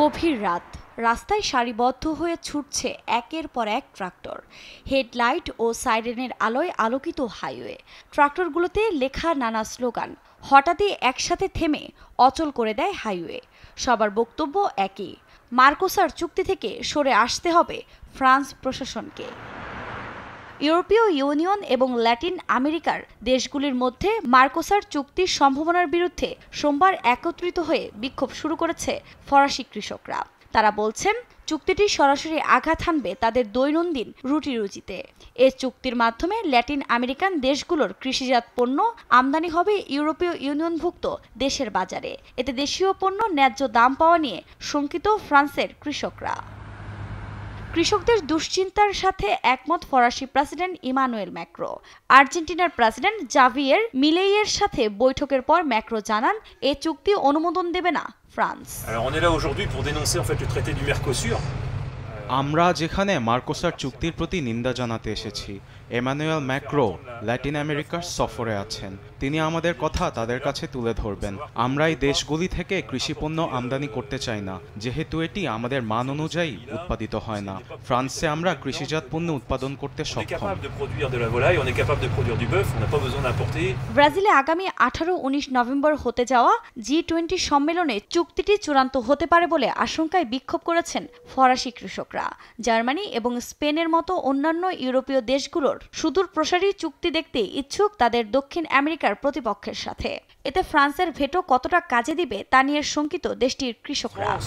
গভীর রাত রাস্তায় সারিবদ্ধ হয়ে ছুটছে একের পর এক ট্রাক্টর হেডলাইট ও সাইরেনের আলোয় আলোকিত হাইওয়ে ট্রাক্টরগুলোতে লেখা নানা স্লোগান হঠাৎই একসাথে থেমে অচল করে দেয় হাইওয়ে সবার বক্তব্য একই মার্কোসার চুক্তি থেকে সরে আসতে হবে ফ্রান্স প্রশাসনকে ইউরোপীয় ইউনিয়ন এবং ল্যাটিন আমেরিকার দেশগুলির মধ্যে মার্কোসার চুক্তির সম্ভাবনার বিরুদ্ধে সোমবার একত্রিত হয়ে বিক্ষোভ শুরু করেছে ফরাসি কৃষকরা তারা বলছেন চুক্তিটি সরাসরি আঘাত হানবে তাদের দৈনন্দিন রুটি রুজিতে এ চুক্তির মাধ্যমে ল্যাটিন আমেরিকান দেশগুলোর কৃষিজাত পণ্য আমদানি হবে ইউরোপীয় ইউনিয়নভুক্ত দেশের বাজারে এতে দেশীয় পণ্য ন্যায্য দাম পাওয়া নিয়ে শঙ্কিত ফ্রান্সের কৃষকরা কৃষকদের দুশ্চিন্তার সাথে একমত ফরাসি প্রেসিডেন্ট ইমানুয়েল ম্যাক্রো আর্জেন্টিনার প্রেসিডেন্ট জাভিয়ের মিলেইয়ের সাথে বৈঠকের পর ম্যাক্রো জানান এ চুক্তি অনুমোদন দেবে না ফ্রান্স euh, আমরা যেখানে মার্কোসার চুক্তির প্রতি নিন্দা জানাতে এসেছি এমানুয়েল ম্যাক্রো ল্যাটিন আমেরিকার সফরে আছেন তিনি আমাদের কথা তাদের কাছে তুলে ধরবেন আমরা এই দেশগুলি থেকে কৃষিপণ্য আমদানি করতে চাই না যেহেতু এটি আমাদের মান অনুযায়ী উৎপাদিত হয় না ফ্রান্সে আমরা কৃষিজাত পণ্য উৎপাদন করতে সক্ষম ব্রাজিলে আগামী আঠারো উনিশ নভেম্বর হতে যাওয়া জি টোয়েন্টি সম্মেলনে চুক্তিটি চূড়ান্ত হতে পারে বলে আশঙ্কায় বিক্ষোভ করেছেন ফরাসি কৃষকরা জার্মানি এবং স্পেনের মতো অন্যান্য ইউরোপীয় দেশগুলোর সুদূর প্রসারী চুক্তি দেখতে ইচ্ছুক তাদের দক্ষিণ আমেরিকা আমেরিকার প্রতিপক্ষের সাথে এতে ফ্রান্সের ভেটো কতটা কাজে দিবে তা নিয়ে শঙ্কিত দেশটির কৃষকরা euh,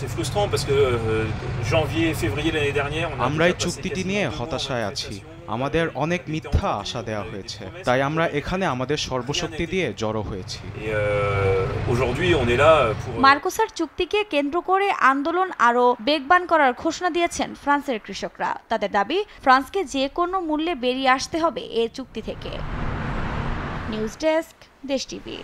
আমরা এই চুক্তিটি নিয়ে হতাশায় আছি আমাদের euh, অনেক মিথ্যা আশা দেওয়া হয়েছে তাই আমরা এখানে আমাদের সর্বশক্তি দিয়ে জড়ো হয়েছি euh, মার্কোসার চুক্তিকে কেন্দ্র করে আন্দোলন আরও বেগবান করার ঘোষণা দিয়েছেন ফ্রান্সের কৃষকরা তাদের দাবি ফ্রান্সকে যে কোনো মূল্যে বেরিয়ে আসতে হবে এ চুক্তি থেকে News Desk, Desh TV.